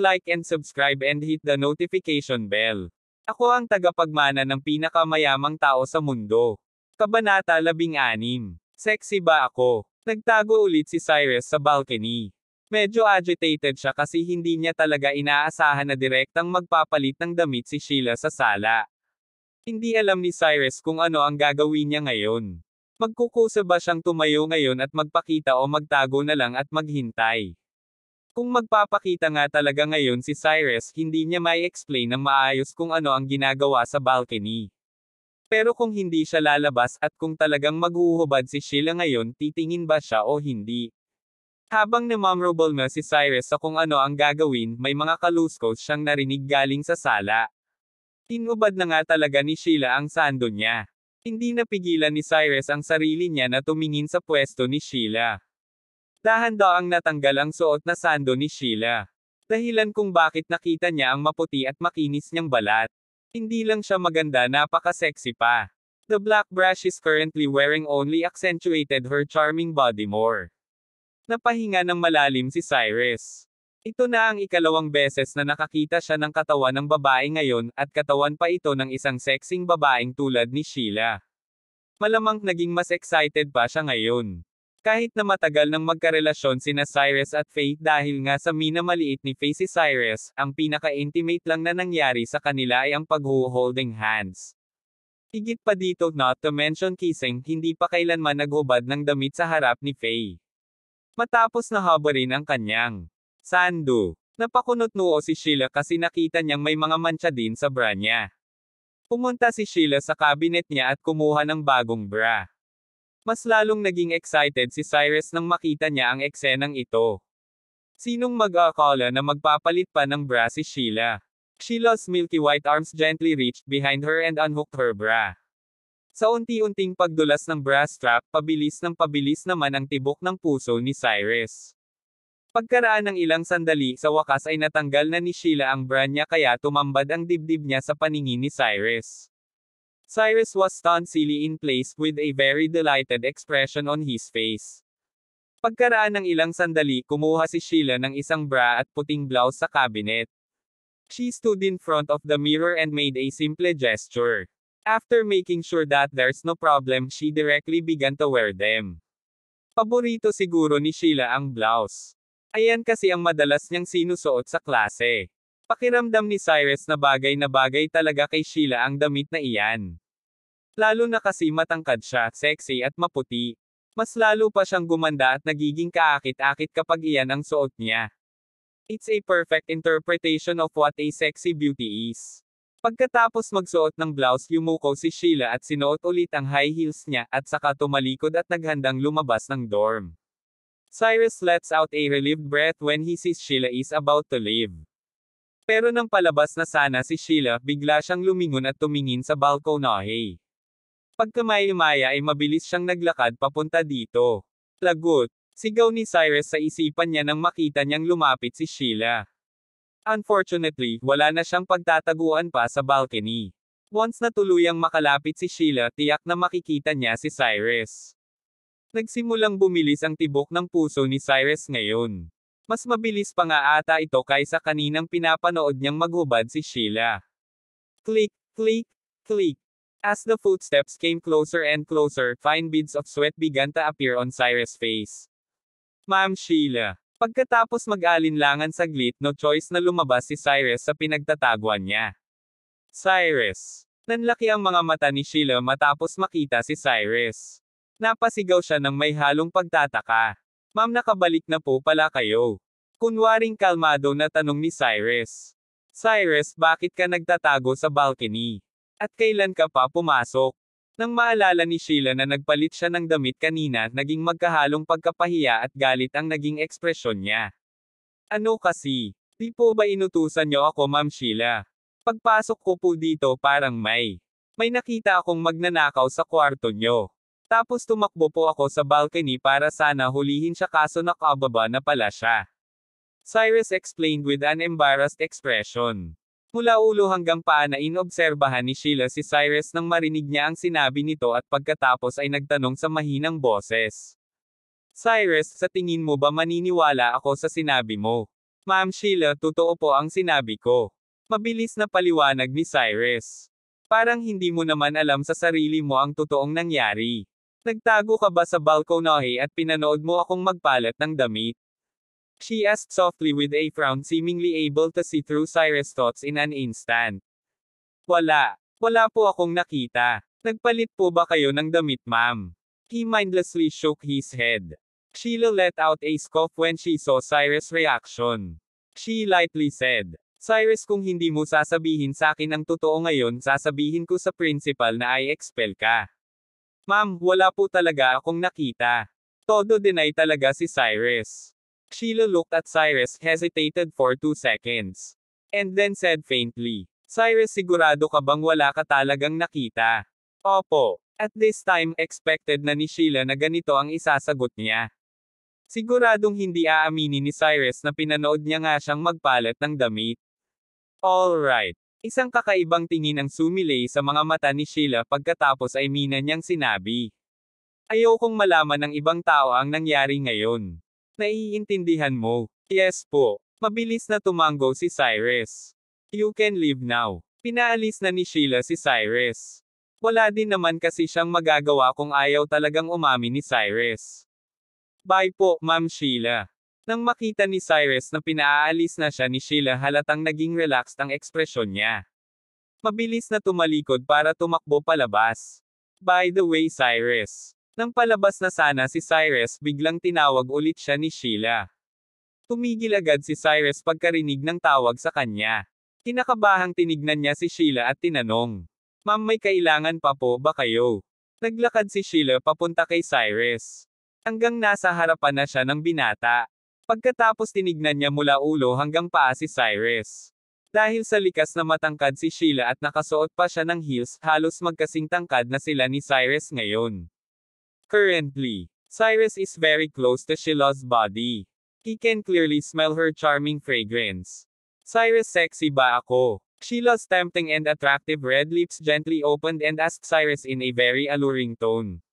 like and subscribe and hit the notification bell. Ako ang tagapagmana ng pinakamayamang tao sa mundo. Kabanata 16. Sexy ba ako? Nagtago ulit si Cyrus sa balcony. Medyo agitated siya kasi hindi niya talaga inaasahan na direktang magpapalit ng damit si Sheila sa sala. Hindi alam ni Cyrus kung ano ang gagawin niya ngayon. Magkukusa ba siyang tumayo ngayon at magpakita o magtago na lang at maghintay? Kung magpapakita nga talaga ngayon si Cyrus, hindi niya may explain ng maayos kung ano ang ginagawa sa balcony. Pero kung hindi siya lalabas at kung talagang maghuhubad si Sheila ngayon, titingin ba siya o hindi? Habang namamorable na si Cyrus sa kung ano ang gagawin, may mga kaluskos siyang narinig galing sa sala. Tinubad na nga talaga ni Sheila ang sando niya. Hindi napigilan ni Cyrus ang sarili niya na tumingin sa pwesto ni Sheila. Tahanda ang natanggal ang suot na sando ni Sheila. Dahilan kung bakit nakita niya ang maputi at makinis niyang balat. Hindi lang siya maganda napaka-sexy pa. The black brush is currently wearing only accentuated her charming body more. Napahinga ng malalim si Cyrus. Ito na ang ikalawang beses na nakakita siya ng katawan ng babae ngayon, at katawan pa ito ng isang sexing babaeng tulad ni Sheila. Malamang naging mas excited pa siya ngayon. Kahit na matagal nang magkarelasyon sina Cyrus at Faye dahil nga sa minamaliit ni Faye si Cyrus, ang pinaka-intimate lang na nangyari sa kanila ay ang pag holding hands. Higit pa dito not to mention kissing, hindi pa kailanman naghubad ng damit sa harap ni Faye. Matapos na nahabarin ang kanyang sando. Napakunot noo si Sheila kasi nakita niyang may mga mantsa din sa bra niya. Pumunta si Sheila sa cabinet niya at kumuha ng bagong bra. Mas lalong naging excited si Cyrus nang makita niya ang eksenang ito. Sinong mag-aakala na magpapalit pa ng bra si Sheila? Sheila's milky white arms gently reached behind her and unhooked her bra. Sa unti-unting pagdulas ng bra strap, pabilis ng pabilis naman ang tibok ng puso ni Cyrus. Pagkaraan ng ilang sandali, sa wakas ay natanggal na ni Sheila ang bra niya kaya tumambad ang dibdib niya sa paningin ni Cyrus. Cyrus was tonsilly in place, with a very delighted expression on his face. Pagkaraan ng ilang sandali, kumuha si Sheila ng isang bra at puting blouse sa cabinet. She stood in front of the mirror and made a simple gesture. After making sure that there's no problem, she directly began to wear them. Paborito siguro ni Sheila ang blouse. Ayan kasi ang madalas niyang sinusuot sa klase. Pakiramdam ni Cyrus na bagay na bagay talaga kay Sheila ang damit na iyan. Lalo na kasi matangkad siya, sexy at maputi. Mas lalo pa siyang gumanda at nagiging kaakit-akit kapag iyan ang suot niya. It's a perfect interpretation of what a sexy beauty is. Pagkatapos magsuot ng blouse yumuko si Sheila at sinuot ulit ang high heels niya at saka tumalikod at naghandang lumabas ng dorm. Cyrus lets out a relieved breath when he sees Sheila is about to leave. Pero nang palabas na sana si Sheila, bigla siyang lumingon at tumingin sa balkonahe. pagkamaya ay mabilis siyang naglakad papunta dito. Lagot, sigaw ni Cyrus sa isipan niya nang makita niyang lumapit si Sheila. Unfortunately, wala na siyang pagtataguan pa sa balcony. Once na tuluyang makalapit si Sheila, tiyak na makikita niya si Cyrus. Nagsimulang bumilis ang tibok ng puso ni Cyrus ngayon. Mas mabilis pa nga ata ito kaysa kaninang pinapanood niyang maghubad si Sheila. Click, click, click. As the footsteps came closer and closer, fine beads of sweat began to appear on Cyrus' face. Ma'am Sheila. Pagkatapos mag-alinlangan saglit no choice na lumabas si Cyrus sa pinagtataguan niya. Cyrus. Nanlaki ang mga mata ni Sheila matapos makita si Cyrus. Napasigaw siya ng may halong pagtataka. Ma'am nakabalik na po pala kayo. Kunwaring kalmado na tanong ni Cyrus. Cyrus, bakit ka nagtatago sa balcony? At kailan ka pa pumasok? Nang maalala ni Sheila na nagpalit siya ng damit kanina, naging magkahalong pagkapahiya at galit ang naging ekspresyon niya. Ano kasi? Di po ba inutusan niyo ako Ma'am Sheila? Pagpasok ko po dito parang may. May nakita akong magnanakaw sa kwarto niyo. Tapos tumakbo po ako sa balcony para sana hulihin siya kaso nakababa na pala siya. Cyrus explained with an embarrassed expression. Mula ulo hanggang paa na inobserbahan ni Sheila si Cyrus nang marinig niya ang sinabi nito at pagkatapos ay nagtanong sa mahinang boses. Cyrus, sa tingin mo ba maniniwala ako sa sinabi mo? Ma'am Sheila, totoo po ang sinabi ko. Mabilis na paliwanag ni Cyrus. Parang hindi mo naman alam sa sarili mo ang totoong nangyari. Nagtago ka ba sa balkonahe at pinanood mo akong magpalat ng damit? She asked softly with a frown seemingly able to see through Cyrus' thoughts in an instant. Wala. Wala po akong nakita. Nagpalit po ba kayo ng damit ma'am? He mindlessly shook his head. Sheila let out a scoff when she saw Cyrus' reaction. She lightly said, Cyrus kung hindi mo sasabihin sa akin ang totoo ngayon sasabihin ko sa principal na I expel ka. Ma'am, wala po talaga akong nakita. Todo deny talaga si Cyrus. Sheila looked at Cyrus, hesitated for two seconds. And then said faintly, Cyrus sigurado ka bang wala ka talagang nakita? Opo. At this time, expected na ni Sheila na ganito ang isasagot niya. Siguradong hindi aaminin ni Cyrus na pinanood niya nga siyang magpalit ng damit. All right. Isang kakaibang tingin ang sumilay sa mga mata ni Sheila pagkatapos ay mina niyang sinabi. Ayokong malaman ng ibang tao ang nangyari ngayon. Naiintindihan mo? Yes po. Mabilis na tumanggo si Cyrus. You can leave now. Pinaalis na ni Sheila si Cyrus. Wala din naman kasi siyang magagawa kung ayaw talagang umami ni Cyrus. Bye po, Ma'am Sheila. Nang makita ni Cyrus na pinaalis na siya ni Sheila halatang naging relaxed ang ekspresyon niya. Mabilis na tumalikod para tumakbo palabas. By the way Cyrus. Nang palabas na sana si Cyrus biglang tinawag ulit siya ni Sheila. Tumigil agad si Cyrus pagkarinig ng tawag sa kanya. Kinakabahang tinignan niya si Sheila at tinanong. Ma'am may kailangan pa po ba kayo? Naglakad si Sheila papunta kay Cyrus. Hanggang nasa harapan na siya ng binata. Pagkatapos tinignan niya mula ulo hanggang paa si Cyrus. Dahil sa likas na matangkad si Sheila at nakasuot pa siya ng heels, halos magkasing tangkad na sila ni Cyrus ngayon. Currently, Cyrus is very close to Sheila's body. He can clearly smell her charming fragrance. Cyrus sexy ba ako? Sheila's tempting and attractive red lips gently opened and asked Cyrus in a very alluring tone.